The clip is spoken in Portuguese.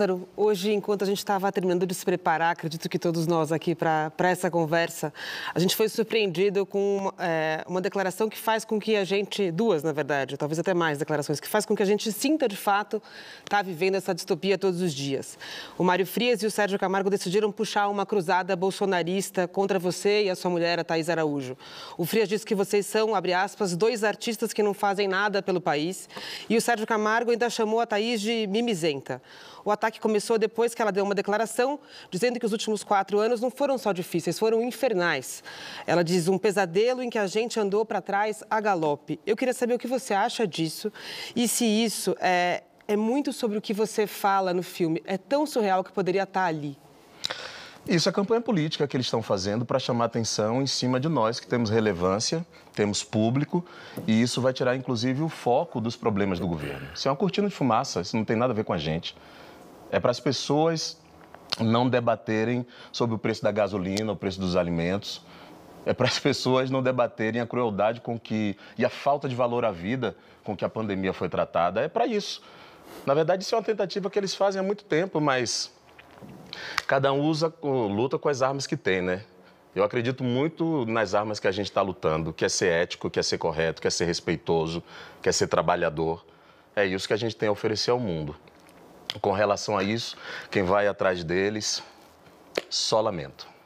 Lázaro, hoje, enquanto a gente estava terminando de se preparar, acredito que todos nós aqui para essa conversa, a gente foi surpreendido com é, uma declaração que faz com que a gente, duas na verdade, talvez até mais declarações, que faz com que a gente sinta de fato estar tá vivendo essa distopia todos os dias. O Mário Frias e o Sérgio Camargo decidiram puxar uma cruzada bolsonarista contra você e a sua mulher, a Thaís Araújo. O Frias disse que vocês são, abre aspas, dois artistas que não fazem nada pelo país e o Sérgio Camargo ainda chamou a Thaís de mimizenta. O ataque ataque começou depois que ela deu uma declaração dizendo que os últimos quatro anos não foram só difíceis, foram infernais. Ela diz um pesadelo em que a gente andou para trás a galope. Eu queria saber o que você acha disso e se isso é, é muito sobre o que você fala no filme. É tão surreal que poderia estar tá ali. Isso é campanha política que eles estão fazendo para chamar atenção em cima de nós que temos relevância, temos público, e isso vai tirar inclusive o foco dos problemas do governo. Isso é uma cortina de fumaça, isso não tem nada a ver com a gente é para as pessoas não debaterem sobre o preço da gasolina, o preço dos alimentos. É para as pessoas não debaterem a crueldade com que e a falta de valor à vida com que a pandemia foi tratada. É para isso. Na verdade, isso é uma tentativa que eles fazem há muito tempo, mas cada um usa, luta com as armas que tem, né? Eu acredito muito nas armas que a gente está lutando, que é ser ético, que é ser correto, que é ser respeitoso, que é ser trabalhador. É isso que a gente tem a oferecer ao mundo. Com relação a isso, quem vai atrás deles, só lamento.